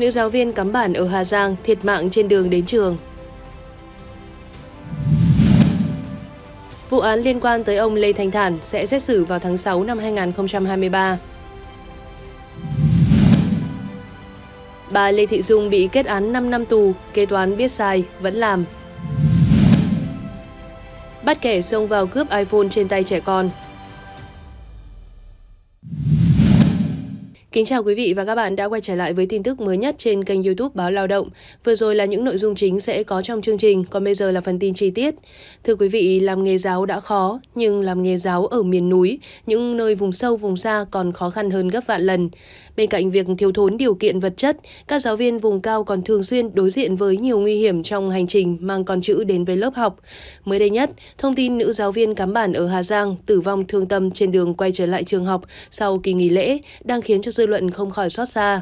nữ giáo viên cắm bản ở Hà Giang thiệt mạng trên đường đến trường. Vụ án liên quan tới ông Lê Thanh Thản sẽ xét xử vào tháng 6 năm 2023. Bà Lê Thị Dung bị kết án 5 năm tù, kế toán biết sai, vẫn làm. Bắt kẻ xông vào cướp iPhone trên tay trẻ con, Kính chào quý vị và các bạn đã quay trở lại với tin tức mới nhất trên kênh YouTube Báo Lao động. Vừa rồi là những nội dung chính sẽ có trong chương trình, còn bây giờ là phần tin chi tiết. Thưa quý vị, làm nghề giáo đã khó, nhưng làm nghề giáo ở miền núi, những nơi vùng sâu vùng xa còn khó khăn hơn gấp vạn lần. Bên cạnh việc thiếu thốn điều kiện vật chất, các giáo viên vùng cao còn thường xuyên đối diện với nhiều nguy hiểm trong hành trình mang con chữ đến với lớp học. Mới đây nhất, thông tin nữ giáo viên cắm bản ở Hà Giang tử vong thương tâm trên đường quay trở lại trường học sau kỳ nghỉ lễ đang khiến cho dư luận không khỏi xót xa.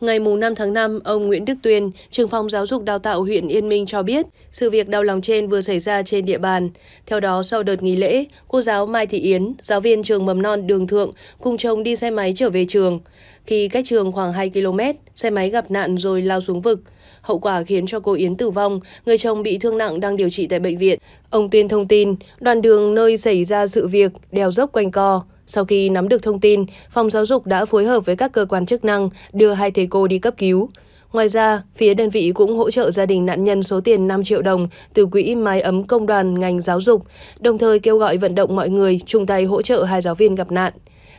Ngày 5 tháng 5, ông Nguyễn Đức Tuyên, trưởng phòng giáo dục đào tạo huyện Yên Minh cho biết, sự việc đau lòng trên vừa xảy ra trên địa bàn. Theo đó, sau đợt nghỉ lễ, cô giáo Mai Thị Yến, giáo viên trường mầm non Đường Thượng, cùng chồng đi xe máy trở về trường. Khi cách trường khoảng 2 km, xe máy gặp nạn rồi lao xuống vực. Hậu quả khiến cho cô Yến tử vong, người chồng bị thương nặng đang điều trị tại bệnh viện. Ông Tuyên thông tin, đoạn đường nơi xảy ra sự việc đèo dốc quanh co. Sau khi nắm được thông tin, phòng giáo dục đã phối hợp với các cơ quan chức năng đưa hai thầy cô đi cấp cứu. Ngoài ra, phía đơn vị cũng hỗ trợ gia đình nạn nhân số tiền 5 triệu đồng từ quỹ mái ấm công đoàn ngành giáo dục, đồng thời kêu gọi vận động mọi người chung tay hỗ trợ hai giáo viên gặp nạn.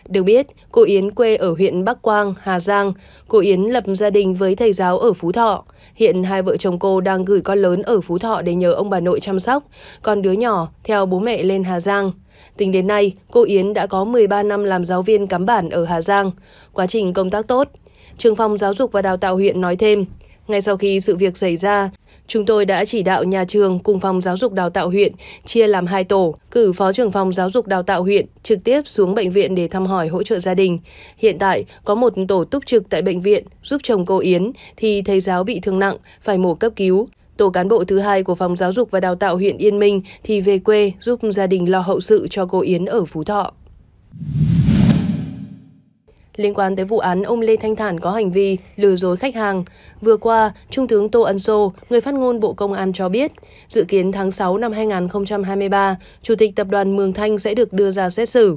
Được biết, cô Yến quê ở huyện Bắc Quang, Hà Giang. Cô Yến lập gia đình với thầy giáo ở Phú Thọ. Hiện hai vợ chồng cô đang gửi con lớn ở Phú Thọ để nhờ ông bà nội chăm sóc, còn đứa nhỏ theo bố mẹ lên Hà Giang. Tính đến nay, cô Yến đã có 13 năm làm giáo viên cắm bản ở Hà Giang. Quá trình công tác tốt. Trường phòng Giáo dục và Đào tạo huyện nói thêm, ngay sau khi sự việc xảy ra, chúng tôi đã chỉ đạo nhà trường cùng phòng giáo dục đào tạo huyện chia làm hai tổ, cử phó trưởng phòng giáo dục đào tạo huyện trực tiếp xuống bệnh viện để thăm hỏi hỗ trợ gia đình. Hiện tại có một tổ túc trực tại bệnh viện giúp chồng cô Yến thì thầy giáo bị thương nặng phải mổ cấp cứu. Tổ cán bộ thứ hai của phòng giáo dục và đào tạo huyện Yên Minh thì về quê giúp gia đình lo hậu sự cho cô Yến ở Phú Thọ liên quan tới vụ án ông Lê Thanh Thản có hành vi lừa dối khách hàng. Vừa qua, Trung tướng Tô Ân Sô, người phát ngôn Bộ Công an cho biết, dự kiến tháng 6 năm 2023, Chủ tịch Tập đoàn Mường Thanh sẽ được đưa ra xét xử.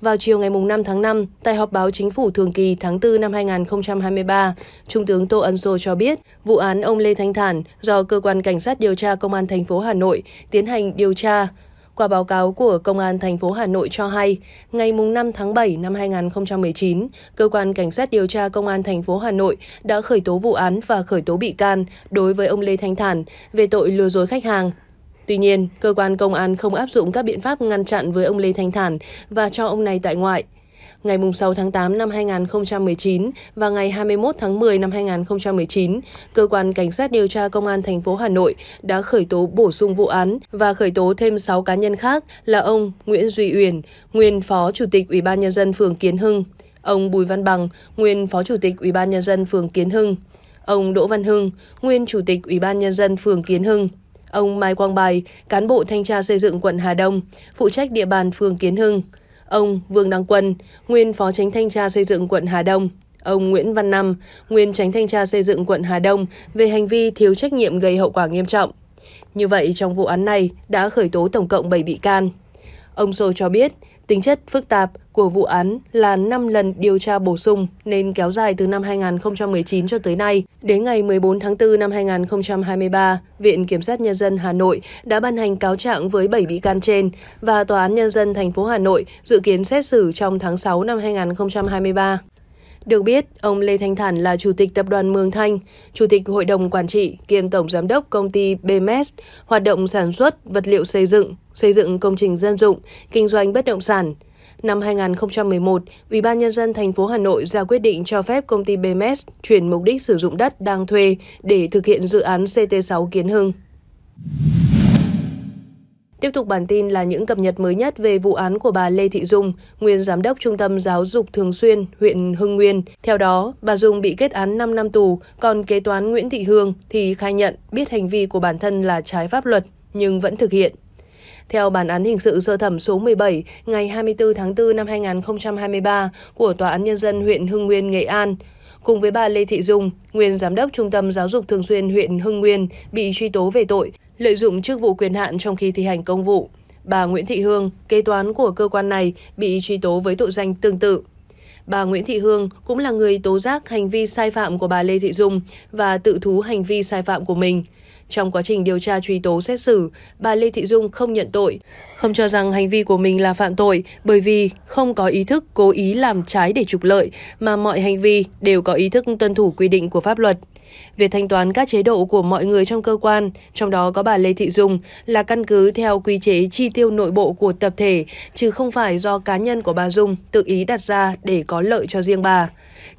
Vào chiều ngày 5 tháng 5, tại họp báo chính phủ thường kỳ tháng 4 năm 2023, Trung tướng Tô Ân Sô cho biết vụ án ông Lê Thanh Thản do Cơ quan Cảnh sát điều tra Công an thành phố Hà Nội tiến hành điều tra qua báo cáo của Công an thành phố Hà Nội cho hay, ngày 5 tháng 7 năm 2019, Cơ quan Cảnh sát điều tra Công an thành phố Hà Nội đã khởi tố vụ án và khởi tố bị can đối với ông Lê Thanh Thản về tội lừa dối khách hàng. Tuy nhiên, cơ quan công an không áp dụng các biện pháp ngăn chặn với ông Lê Thanh Thản và cho ông này tại ngoại ngày 6 tháng 8 năm 2019 và ngày 21 tháng 10 năm 2019, cơ quan cảnh sát điều tra công an thành phố Hà Nội đã khởi tố bổ sung vụ án và khởi tố thêm 6 cá nhân khác là ông Nguyễn Duy Uyển, nguyên phó chủ tịch Ủy ban nhân dân phường Kiến Hưng, ông Bùi Văn Bằng, nguyên phó chủ tịch Ủy ban nhân dân phường Kiến Hưng, ông Đỗ Văn Hưng, nguyên chủ tịch Ủy ban nhân dân phường Kiến Hưng, ông Mai Quang Bài, cán bộ thanh tra xây dựng quận Hà Đông, phụ trách địa bàn phường Kiến Hưng, ông Vương Đăng Quân, nguyên Phó Tránh Thanh tra Xây dựng quận Hà Đông, ông Nguyễn Văn Năm, nguyên Tránh Thanh tra Xây dựng quận Hà Đông về hành vi thiếu trách nhiệm gây hậu quả nghiêm trọng. Như vậy, trong vụ án này đã khởi tố tổng cộng 7 bị can. Ông Sô cho biết, Tính chất phức tạp của vụ án là 5 lần điều tra bổ sung nên kéo dài từ năm 2019 cho tới nay. Đến ngày 14 tháng 4 năm 2023, Viện Kiểm sát Nhân dân Hà Nội đã ban hành cáo trạng với 7 bị can trên và Tòa án Nhân dân thành phố Hà Nội dự kiến xét xử trong tháng 6 năm 2023. Được biết, ông Lê Thanh Thản là Chủ tịch Tập đoàn Mường Thanh, Chủ tịch Hội đồng Quản trị kiêm Tổng Giám đốc Công ty BMS, hoạt động sản xuất vật liệu xây dựng, xây dựng công trình dân dụng, kinh doanh bất động sản. Năm 2011, Ủy ban nhân dân thành phố Hà Nội ra quyết định cho phép công ty BMS chuyển mục đích sử dụng đất đang thuê để thực hiện dự án CT6 Kiến Hưng. Tiếp tục bản tin là những cập nhật mới nhất về vụ án của bà Lê Thị Dung, nguyên giám đốc Trung tâm Giáo dục Thường xuyên, huyện Hưng Nguyên. Theo đó, bà Dung bị kết án 5 năm tù, còn kế toán Nguyễn Thị Hương thì khai nhận biết hành vi của bản thân là trái pháp luật nhưng vẫn thực hiện. Theo bản án hình sự sơ thẩm số 17 ngày 24 tháng 4 năm 2023 của Tòa án Nhân dân huyện Hưng Nguyên, Nghệ An, cùng với bà Lê Thị Dung, nguyên giám đốc Trung tâm Giáo dục Thường xuyên huyện Hưng Nguyên, bị truy tố về tội lợi dụng chức vụ quyền hạn trong khi thi hành công vụ. Bà Nguyễn Thị Hương, kế toán của cơ quan này, bị truy tố với tội danh tương tự. Bà Nguyễn Thị Hương cũng là người tố giác hành vi sai phạm của bà Lê Thị Dung và tự thú hành vi sai phạm của mình. Trong quá trình điều tra truy tố xét xử, bà Lê Thị Dung không nhận tội, không cho rằng hành vi của mình là phạm tội bởi vì không có ý thức cố ý làm trái để trục lợi mà mọi hành vi đều có ý thức tuân thủ quy định của pháp luật. Việc thanh toán các chế độ của mọi người trong cơ quan, trong đó có bà Lê Thị Dung, là căn cứ theo quy chế chi tiêu nội bộ của tập thể, chứ không phải do cá nhân của bà Dung tự ý đặt ra để có lợi cho riêng bà.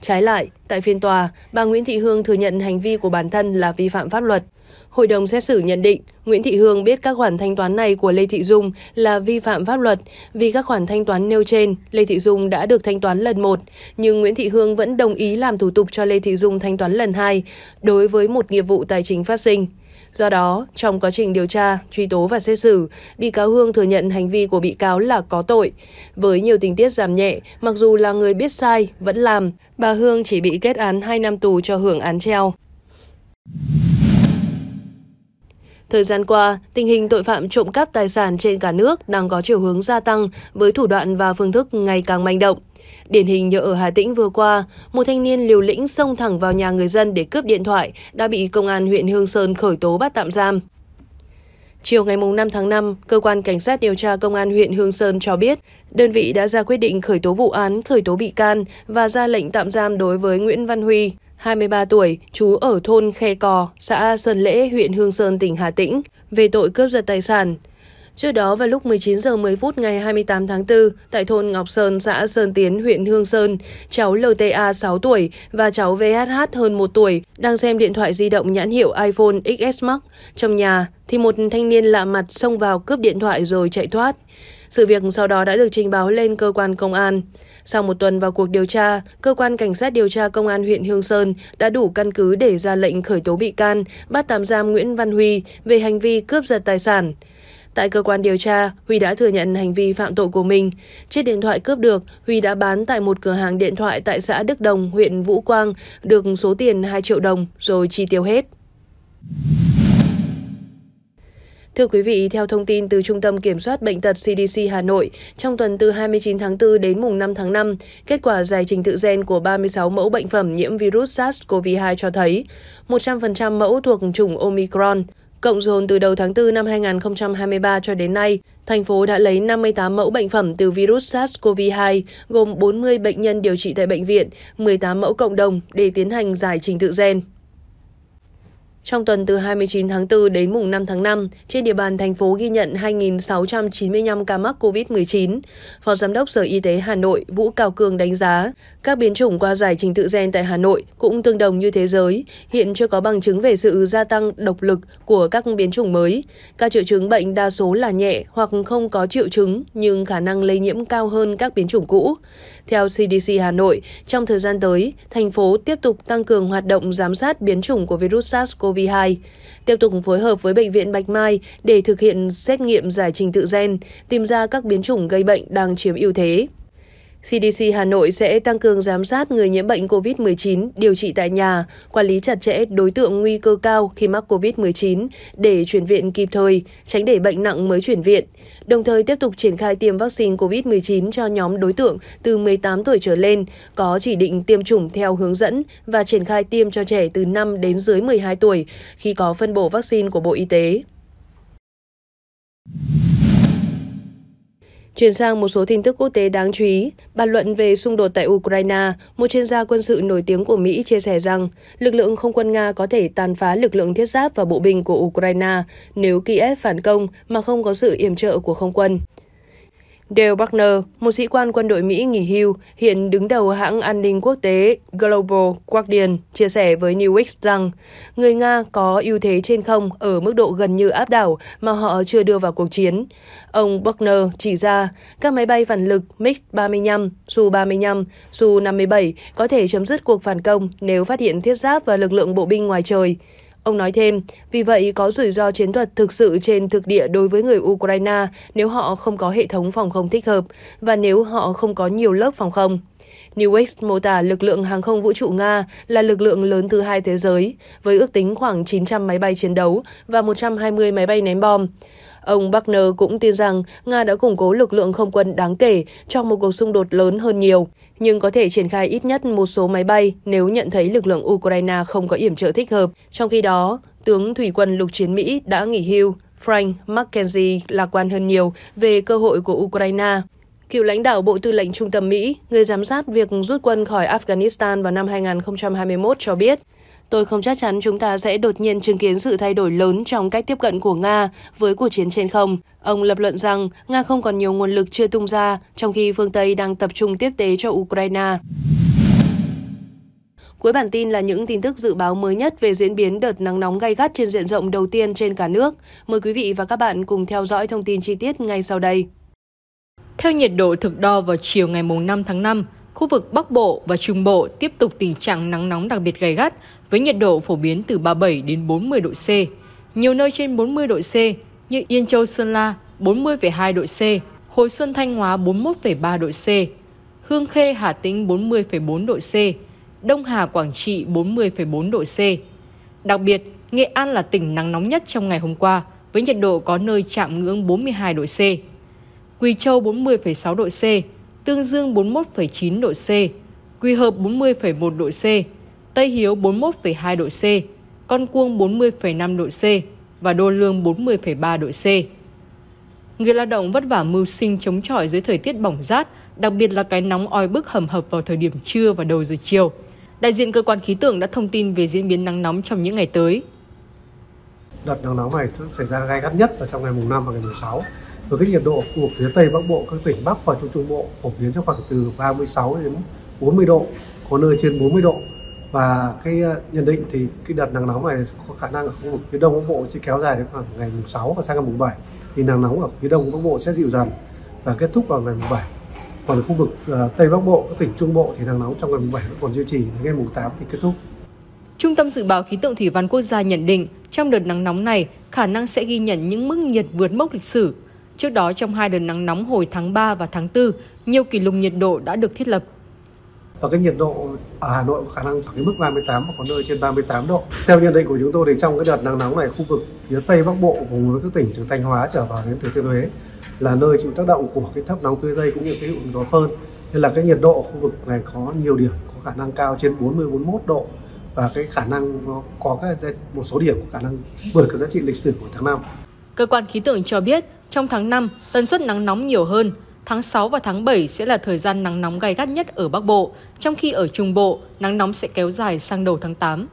Trái lại, tại phiên tòa, bà Nguyễn Thị Hương thừa nhận hành vi của bản thân là vi phạm pháp luật. Hội đồng xét xử nhận định Nguyễn Thị Hương biết các khoản thanh toán này của Lê Thị Dung là vi phạm pháp luật vì các khoản thanh toán nêu trên Lê Thị Dung đã được thanh toán lần một nhưng Nguyễn Thị Hương vẫn đồng ý làm thủ tục cho Lê Thị Dung thanh toán lần hai đối với một nghiệp vụ tài chính phát sinh. Do đó, trong quá trình điều tra, truy tố và xét xử, bị cáo Hương thừa nhận hành vi của bị cáo là có tội. Với nhiều tình tiết giảm nhẹ, mặc dù là người biết sai, vẫn làm, bà Hương chỉ bị kết án 2 năm tù cho hưởng án treo. Thời gian qua, tình hình tội phạm trộm cắp tài sản trên cả nước đang có chiều hướng gia tăng với thủ đoạn và phương thức ngày càng manh động. Điển hình như ở Hà Tĩnh vừa qua, một thanh niên liều lĩnh xông thẳng vào nhà người dân để cướp điện thoại đã bị công an huyện Hương Sơn khởi tố bắt tạm giam. Chiều ngày 5 tháng 5, Cơ quan Cảnh sát điều tra Công an huyện Hương Sơn cho biết, đơn vị đã ra quyết định khởi tố vụ án, khởi tố bị can và ra lệnh tạm giam đối với Nguyễn Văn Huy, 23 tuổi, trú ở thôn Khe Cò, xã Sơn Lễ, huyện Hương Sơn, tỉnh Hà Tĩnh, về tội cướp giật tài sản. Trước đó vào lúc 19 giờ 10 phút ngày 28 tháng 4, tại thôn Ngọc Sơn, xã Sơn Tiến, huyện Hương Sơn, cháu LTA 6 tuổi và cháu VSH hơn 1 tuổi đang xem điện thoại di động nhãn hiệu iPhone XS Max trong nhà thì một thanh niên lạ mặt xông vào cướp điện thoại rồi chạy thoát. Sự việc sau đó đã được trình báo lên cơ quan công an. Sau một tuần vào cuộc điều tra, cơ quan cảnh sát điều tra công an huyện Hương Sơn đã đủ căn cứ để ra lệnh khởi tố bị can, bắt tạm giam Nguyễn Văn Huy về hành vi cướp giật tài sản. Tại cơ quan điều tra, Huy đã thừa nhận hành vi phạm tội của mình. Chiếc điện thoại cướp được, Huy đã bán tại một cửa hàng điện thoại tại xã Đức Đồng, huyện Vũ Quang, được số tiền 2 triệu đồng rồi chi tiêu hết. Thưa quý vị, theo thông tin từ Trung tâm Kiểm soát Bệnh tật CDC Hà Nội, trong tuần từ 29 tháng 4 đến mùng 5 tháng 5, kết quả giải trình tự gen của 36 mẫu bệnh phẩm nhiễm virus SARS-CoV-2 cho thấy 100% mẫu thuộc chủng Omicron. Cộng dồn từ đầu tháng 4 năm 2023 cho đến nay, thành phố đã lấy 58 mẫu bệnh phẩm từ virus SARS-CoV-2, gồm 40 bệnh nhân điều trị tại bệnh viện, 18 mẫu cộng đồng để tiến hành giải trình tự gen. Trong tuần từ 29 tháng 4 đến mùng 5 tháng 5, trên địa bàn thành phố ghi nhận 2.695 ca mắc COVID-19. Phó Giám đốc Sở Y tế Hà Nội Vũ Cao Cường đánh giá, các biến chủng qua giải trình tự gen tại Hà Nội cũng tương đồng như thế giới, hiện chưa có bằng chứng về sự gia tăng độc lực của các biến chủng mới. Các triệu chứng bệnh đa số là nhẹ hoặc không có triệu chứng nhưng khả năng lây nhiễm cao hơn các biến chủng cũ. Theo CDC Hà Nội, trong thời gian tới, thành phố tiếp tục tăng cường hoạt động giám sát biến chủng của virus SARS-CoV 2 SARS-CoV-2, tiếp tục phối hợp với Bệnh viện Bạch Mai để thực hiện xét nghiệm giải trình tự gen, tìm ra các biến chủng gây bệnh đang chiếm ưu thế. CDC Hà Nội sẽ tăng cường giám sát người nhiễm bệnh COVID-19 điều trị tại nhà, quản lý chặt chẽ đối tượng nguy cơ cao khi mắc COVID-19 để chuyển viện kịp thời, tránh để bệnh nặng mới chuyển viện. Đồng thời tiếp tục triển khai tiêm vaccine COVID-19 cho nhóm đối tượng từ 18 tuổi trở lên, có chỉ định tiêm chủng theo hướng dẫn và triển khai tiêm cho trẻ từ 5 đến dưới 12 tuổi khi có phân bổ vaccine của Bộ Y tế. Chuyển sang một số tin tức quốc tế đáng chú ý, bàn luận về xung đột tại Ukraine, một chuyên gia quân sự nổi tiếng của Mỹ chia sẻ rằng lực lượng không quân Nga có thể tàn phá lực lượng thiết giáp và bộ binh của Ukraine nếu Kiev phản công mà không có sự yểm trợ của không quân. Dale Buckner, một sĩ quan quân đội Mỹ nghỉ hưu, hiện đứng đầu hãng an ninh quốc tế Global Guardian, chia sẻ với Newix rằng người Nga có ưu thế trên không ở mức độ gần như áp đảo mà họ chưa đưa vào cuộc chiến. Ông Buckner chỉ ra các máy bay phản lực MiG-35, Su-35, Su-57 có thể chấm dứt cuộc phản công nếu phát hiện thiết giáp và lực lượng bộ binh ngoài trời. Ông nói thêm, vì vậy có rủi ro chiến thuật thực sự trên thực địa đối với người Ukraine nếu họ không có hệ thống phòng không thích hợp và nếu họ không có nhiều lớp phòng không. Newex mô tả lực lượng hàng không vũ trụ Nga là lực lượng lớn thứ hai thế giới, với ước tính khoảng 900 máy bay chiến đấu và 120 máy bay ném bom. Ông Buckner cũng tin rằng Nga đã củng cố lực lượng không quân đáng kể trong một cuộc xung đột lớn hơn nhiều, nhưng có thể triển khai ít nhất một số máy bay nếu nhận thấy lực lượng Ukraine không có yểm trợ thích hợp. Trong khi đó, tướng thủy quân lục chiến Mỹ đã nghỉ hưu. Frank McKenzie lạc quan hơn nhiều về cơ hội của Ukraine. Cựu lãnh đạo Bộ Tư lệnh Trung tâm Mỹ, người giám sát việc rút quân khỏi Afghanistan vào năm 2021 cho biết, Tôi không chắc chắn chúng ta sẽ đột nhiên chứng kiến sự thay đổi lớn trong cách tiếp cận của Nga với cuộc chiến trên không. Ông lập luận rằng Nga không còn nhiều nguồn lực chưa tung ra, trong khi phương Tây đang tập trung tiếp tế cho Ukraine. Cuối bản tin là những tin tức dự báo mới nhất về diễn biến đợt nắng nóng gay gắt trên diện rộng đầu tiên trên cả nước. Mời quý vị và các bạn cùng theo dõi thông tin chi tiết ngay sau đây. Theo nhiệt độ thực đo vào chiều ngày 5 tháng 5, khu vực Bắc Bộ và Trung Bộ tiếp tục tình trạng nắng nóng đặc biệt gay gắt với nhiệt độ phổ biến từ 37 đến 40 độ C. Nhiều nơi trên 40 độ C như Yên Châu Sơn La 40,2 độ C, Hồi Xuân Thanh Hóa 41,3 độ C, Hương Khê Hà Tĩnh 40,4 độ C, Đông Hà Quảng Trị 40,4 độ C. Đặc biệt, Nghệ An là tỉnh nắng nóng nhất trong ngày hôm qua với nhiệt độ có nơi chạm ngưỡng 42 độ C. Quỳ Châu 40,6 độ C, Tương Dương 41,9 độ C, Quỳ Hợp 40,1 độ C, Tây Hiếu 41,2 độ C, Con Cuông 40,5 độ C và Đô Lương 40,3 độ C. Người lao động vất vả mưu sinh chống chọi dưới thời tiết bỏng rát, đặc biệt là cái nóng oi bức hầm hập vào thời điểm trưa và đầu giờ chiều. Đại diện cơ quan khí tượng đã thông tin về diễn biến nắng nóng trong những ngày tới. Đợt nắng nóng này xảy ra gai gắt nhất là trong ngày mùng 5 và ngày mùng 6. Với cái nhiệt độ của phía Tây Bắc Bộ, các tỉnh Bắc và Trung Trung Bộ phổ biến trong khoảng từ 36 đến 40 độ, có nơi trên 40 độ và cái ờ, nhận định thì cái đợt nắng nóng này có khả năng ở khu vực phía đông bắc bộ sẽ kéo dài đến khoảng ngày mùng 6 và sang ngày mùng 7 thì nắng nóng ở phía đông bắc bộ sẽ dịu dần và kết thúc vào ngày mùng 7 còn ở khu vực ờ, tây bắc bộ các tỉnh trung bộ thì nắng nóng trong ngày mùng 7 vẫn còn duy trì đến ngày mùng 8 thì kết thúc Trung tâm Dự báo Khí tượng Thủy văn Quốc gia nhận định, trong đợt nắng nóng này, khả năng sẽ ghi nhận những mức nhiệt vượt mốc lịch sử. Trước đó, trong hai đợt nắng nóng hồi tháng 3 và tháng 4, nhiều kỷ lục nhiệt độ đã được thiết lập và cái nhiệt độ ở Hà Nội có khả năng khoảng cái mức 38 và có nơi trên 38 độ. Theo nhận định của chúng tôi thì trong cái đợt nắng nóng này khu vực phía Tây Bắc Bộ cùng với các tỉnh từ Thanh Hóa trở vào đến Thừa Thiên Huế là nơi chịu tác động của cái thấp nóng phía Tây cũng như cái hiệu gió phơn nên là cái nhiệt độ khu vực này có nhiều điểm có khả năng cao trên 40 41 độ và cái khả năng nó có các một số điểm có khả năng vượt cái giá trị lịch sử của tháng 5. Cơ quan khí tượng cho biết trong tháng 5, tần suất nắng nóng nhiều hơn, Tháng 6 và tháng 7 sẽ là thời gian nắng nóng gai gắt nhất ở Bắc Bộ, trong khi ở Trung Bộ, nắng nóng sẽ kéo dài sang đầu tháng 8.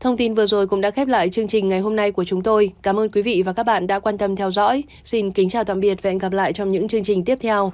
Thông tin vừa rồi cũng đã khép lại chương trình ngày hôm nay của chúng tôi. Cảm ơn quý vị và các bạn đã quan tâm theo dõi. Xin kính chào tạm biệt và hẹn gặp lại trong những chương trình tiếp theo.